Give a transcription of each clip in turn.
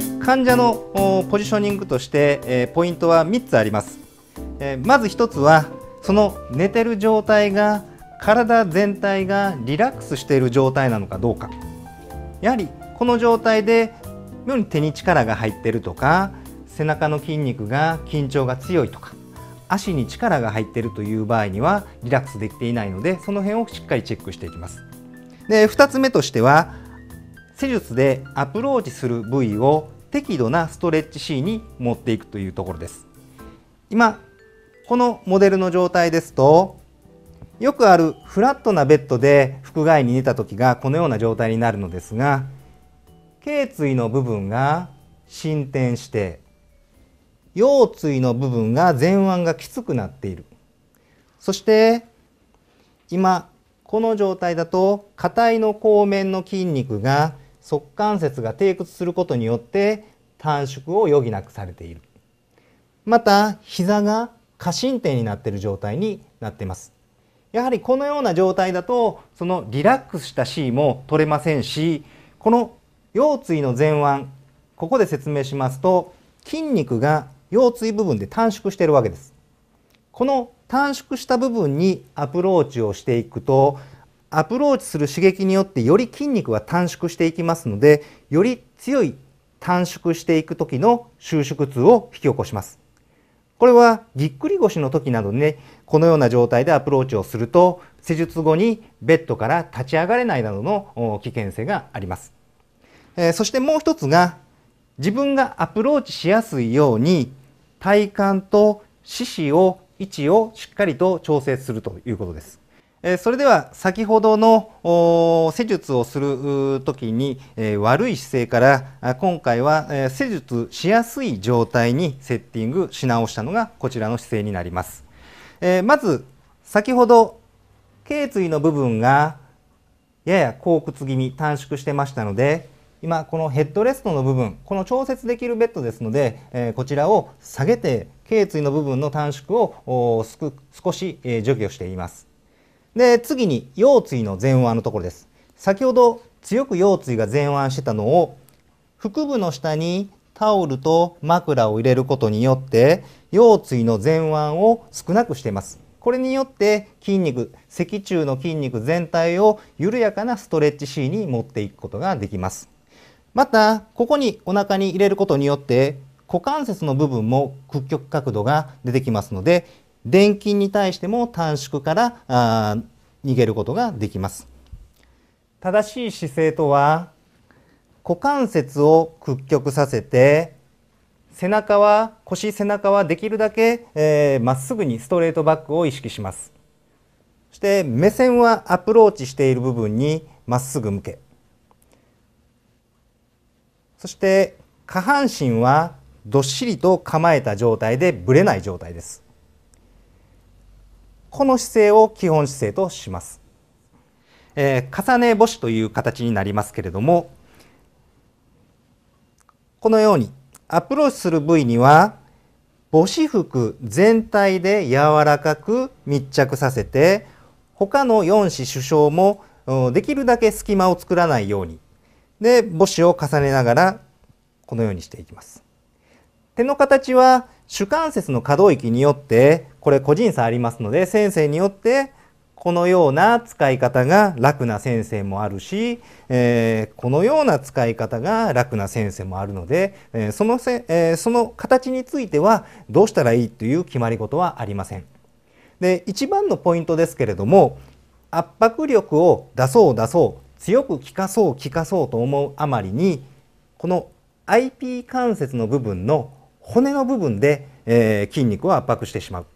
ー、患者のポジショニングとして、えー、ポイントは3つあります、えー、まず1つはその寝てる状態が体全体がリラックスしている状態なのかどうかやはりこの状態で妙に手に力が入ってるとか背中の筋肉が緊張が強いとか足に力が入ってるという場合にはリラックスできていないのでその辺をしっかりチェックしていきますで2つ目としては施術でアプローチする部位を適度なストレッチ C に持っていくというところです今このモデルの状態ですとよくあるフラットなベッドで腹外に寝た時がこのような状態になるのですが頸椎の部分が進展して腰椎の部分が前腕がきつくなっているそして今この状態だと下体の後面の筋肉が足関節が低屈することによって短縮を余儀なくされているまた膝が過伸点になっている状態になっていますやはりこのような状態だとそのリラックスした C も取れませんしこの腰椎の前腕ここで説明しますと筋肉が腰椎部分で短縮しているわけですこの短縮した部分にアプローチをしていくとアプローチする刺激によってより筋肉は短縮していきますのでより強い短縮していく時の収縮痛を引き起こしますこれはぎっくり腰の時などにねこのような状態でアプローチをすると施術後にベッドから立ち上がれないなどの危険性があります、えー、そしてもう一つが自分がアプローチしやすいように体幹と四肢を位置をしっかりと調整するということですえそれでは先ほどの施術をする時に、え悪い姿勢から今回は、え施術しやすい状態にセッティングし直したのがこちらの姿勢になります、えまず先ほど頸椎の部分がやや後屈気味短縮してましたので今このヘッドレストの部分この調節できるベッドですので、えこちらを下げて頸椎の部分の短縮を少し、え除去していますで次に腰椎の前腕のところです先ほど強く腰椎が前腕してたのを腹部の下にタオルと枕を入れることによって腰椎の前腕を少なくしていますこれによって筋肉脊柱の筋肉全体を緩やかなストレッチ C に持っていくことができますまたここにお腹に入れることによって股関節の部分も屈曲角度が出てきますので電筋に対しても短縮からあ逃げることができます。正しい姿勢とは股関節を屈曲させて背中は腰背中はできるだけま、えー、っすぐにストレートバックを意識しますそして目線はアプローチしている部分にまっすぐ向けそして下半身はどっしりと構えた状態でぶれない状態ですこの姿勢を基本姿勢とします。えー、重ね星という形になりますけれどもこのようにアプローチする部位には母子服全体で柔らかく密着させて他の4子首相もできるだけ隙間を作らないようにで母子を重ねながらこのようにしていきます。手の形は主関節の可動域によってこれ個人差ありますので先生によってこのような使い方が楽な先生もあるし、えー、このような使い方が楽な先生もあるので、えー、そのせ、えー、その形についてはどうしたらいいという決まり事はありません。で一番のポイントですけれども圧迫力を出そう出そう強く効かそう効かそうと思うあまりにこの IP 関節の部分の骨の部分で、えー、筋肉を圧迫してしまう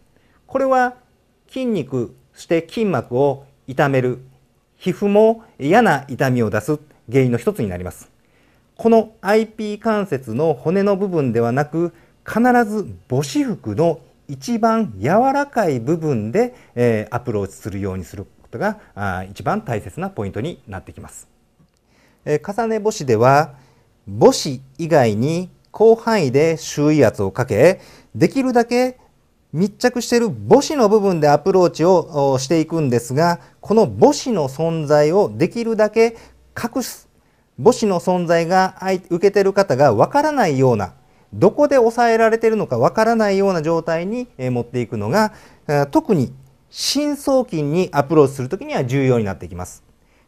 これは筋肉そして筋膜を痛める皮膚も嫌な痛みを出す原因の一つになりますこの IP 関節の骨の部分ではなく必ず母子服の一番柔らかい部分で、えー、アプローチするようにすることがあ一番大切なポイントになってきます、えー、重ね母子では母子以外に広範囲で周囲圧をかけ、できるだけ密着している母子の部分でアプローチをしていくんですが、この母子の存在をできるだけ隠す。母子の存在が受けてる方がわからないような、どこで抑えられてるのかわからないような状態に持っていくのが、特に深層筋にアプローチするときには重要になってきます。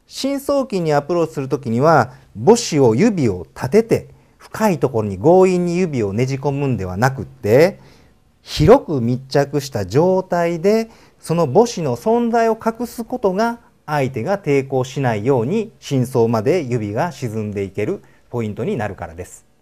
深層筋にアプローチするときには、母子を指を立てて、深いところに強引に指をねじ込むんではなくって広く密着した状態でその母子の存在を隠すことが相手が抵抗しないように真相まで指が沈んでいけるポイントになるからです。